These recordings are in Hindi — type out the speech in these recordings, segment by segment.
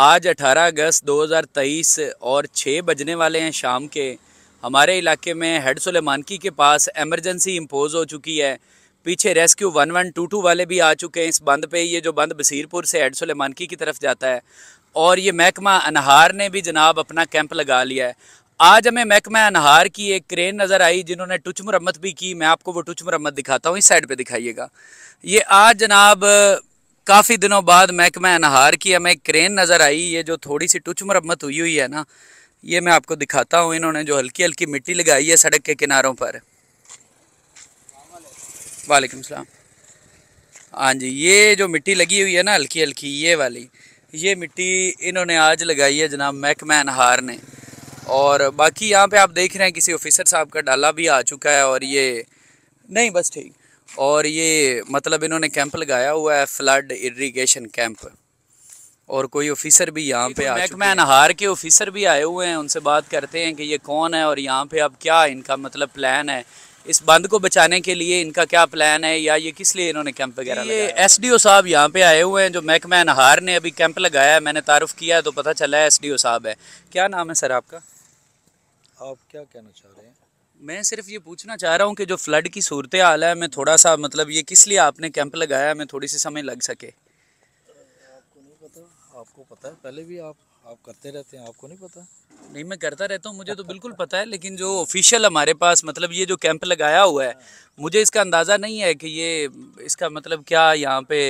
आज 18 अगस्त 2023 और 6 बजने वाले हैं शाम के हमारे इलाके में हेड सुलेमानकी के पास एमरजेंसी इम्पोज हो चुकी है पीछे rescue one one two two वाले भी आ चुके हैं इस बंद पे ये जो बंद बसीरपुर से हेड सुलेमानकी की तरफ जाता है और ये महकमा अनहार ने भी जनाब अपना कैंप लगा लिया है आज हमें महकमा अनहार की एक क्रेन नज़र आई जिन्होंने टुच मरम्मत भी की मैं आपको वो टुच मरम्मत दिखाता हूँ इस साइड पर दिखाइएगा ये आज जनाब काफ़ी दिनों बाद महकमा अनहार की हमें क्रेन नज़र आई ये जो थोड़ी सी टुच मरम्मत हुई हुई है ना ये मैं आपको दिखाता हूँ इन्होंने जो हल्की हल्की मिट्टी लगाई है सड़क के किनारों पर वालेकुम सलाम हाँ जी ये जो मिट्टी लगी हुई है ना हल्की हल्की ये वाली ये मिट्टी इन्होंने आज लगाई है जनाब महकमा अनहार ने और बाकी यहाँ पे आप देख रहे हैं किसी ऑफिसर साहब का डाला भी आ चुका है और ये नहीं बस ठीक और ये मतलब इन्होंने कैंप लगाया हुआ है फ्लड इरीगेशन कैंप और कोई ऑफिसर भी यहाँ पे तो महकमा नहार के ऑफिसर भी आए हुए हैं उनसे बात करते हैं कि ये कौन है और यहाँ पे अब क्या इनका मतलब प्लान है इस बंद को बचाने के लिए इनका क्या प्लान है या ये किस लिए इन्होंने कैंप वगैरह ये एस डी ओ साहब यहाँ पे आए हुए हैं जो महकमा हार ने अभी कैंप लगाया है मैंने तारुफ किया है तो पता चला है एस डी ओ साहब है क्या नाम है सर आपका आप क्या कहना चाह रहे हैं मैं सिर्फ ये पूछना चाह रहा हूँ कि जो फ्लड की सूरत हाल है मैं थोड़ा सा मतलब ये किस लिए आपने कैंप लगाया मैं थोड़ी सी समय लग सके आपको नहीं पता आपको पता है पहले भी आप आप करते रहते हैं आपको नहीं पता नहीं मैं करता रहता हूँ मुझे तो बिल्कुल पता है लेकिन जो ऑफिशियल हमारे पास मतलब ये जो कैंप लगाया हुआ है मुझे इसका अंदाज़ा नहीं है कि ये इसका मतलब क्या यहाँ पे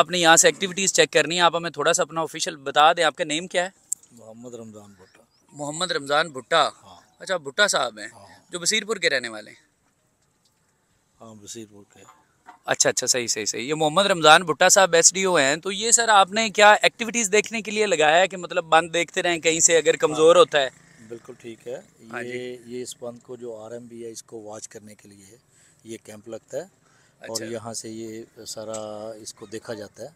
आपने यहाँ से एक्टिविटीज़ चेक करनी है आप हमें थोड़ा सा अपना ऑफिशियल बता दें आपका नेम क्या है मोहम्मद रमज़ान भुट्टा मोहम्मद रमज़ान भुट्टा हाँ अच्छा भुट्टा साहब हैं हाँ। जो बसीरपुर के रहने वाले हैं हाँ बसीरपुर के अच्छा अच्छा सही सही सही ये मोहम्मद रमज़ान भुट्टा साहब एस डी ओ हैं तो ये सर आपने क्या एक्टिविटीज़ देखने के लिए लगाया है कि मतलब बंद देखते रहें कहीं से अगर कमज़ोर हाँ। होता है बिल्कुल ठीक है हाँ ये ये इस बंद को जो आर है इसको वॉच करने के लिए ये कैंप लगता है अच्छा। और यहाँ से ये सारा इसको देखा जाता है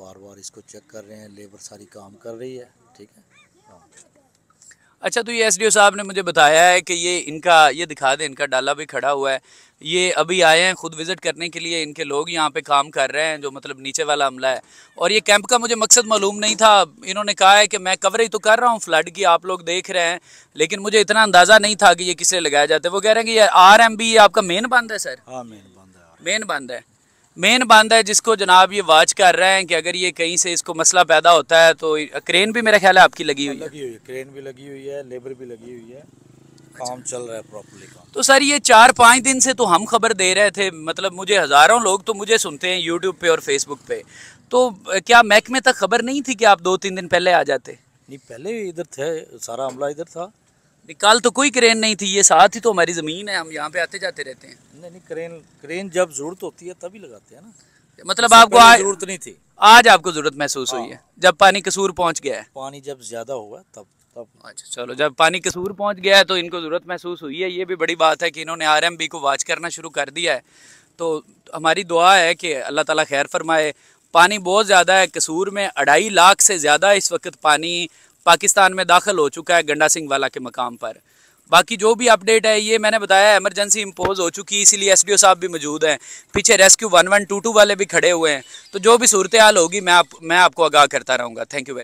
बार बार इसको चेक कर रहे हैं लेबर सारी काम कर रही है ठीक है हाँ अच्छा तो ये एसडीओ साहब ने मुझे बताया है कि ये इनका ये दिखा दें इनका डाला भी खड़ा हुआ है ये अभी आए हैं खुद विज़िट करने के लिए इनके लोग यहाँ पे काम कर रहे हैं जो मतलब नीचे वाला हमला है और ये कैंप का मुझे मकसद मालूम नहीं था इन्होंने कहा है कि मैं कवरेज तो कर रहा हूँ फ्लड की आप लोग देख रहे हैं लेकिन मुझे इतना अंदाज़ा नहीं था कि ये किसे लगाया जाता है वो कह रहे हैं कि ये आर आपका मेन बंद है सर हाँ मेन बंद है मेन बंद है मेन बांदा है जिसको जनाब ये वाच कर रहे हैं कि अगर ये कहीं से इसको मसला पैदा होता है तो क्रेन भी मेरा ख्याल है आपकी लगी हुई है लगी हुई है क्रेन भी लगी हुई है लेबर भी लगी हुई है अच्छा। काम चल रहा है प्रॉपरली काम तो सर ये चार पाँच दिन से तो हम खबर दे रहे थे मतलब मुझे हज़ारों लोग तो मुझे सुनते हैं यूट्यूब पे और फेसबुक पे तो क्या महकमे तक खबर नहीं थी कि आप दो तीन दिन पहले आ जाते नहीं पहले इधर थे सारा हमला इधर था निकाल तो कोई क्रेन नहीं थी ये साथ ही तो हमारी ज़मीन है हम यहाँ पे आते जाते रहते हैं नहीं नहीं क्रेन क्रेन जब जरूरत होती है तभी लगाते हैं ना मतलब आपको आज जरूरत नहीं थी आज आपको जरूरत महसूस हुई है हाँ। जब पानी कसूर पहुँच गया है पानी जब ज्यादा होगा तब तब अच्छा चलो जब पानी कसूर पहुंच गया है तो इनको जरूरत महसूस हुई है ये भी बड़ी बात है कि इन्होंने आर को वाच करना शुरू कर दिया है तो हमारी दुआ है कि अल्लाह ताला खैर फरमाए पानी बहुत ज़्यादा है कसूर में अढ़ाई लाख से ज़्यादा इस वक्त पानी पाकिस्तान में दाखिल हो चुका है गंडा सिंह वाला के मकाम पर बाकी जो भी अपडेट है ये मैंने बताया एमरजेंसी इम्पोज हो चुकी है इसीलिए एसडीओ साहब भी मौजूद हैं पीछे rescue one one two two वाले भी खड़े हुए हैं तो जो भी सूरत हाल होगी मैं आप मैं आपको आगाह करता रहूँगा थैंक यू वेरी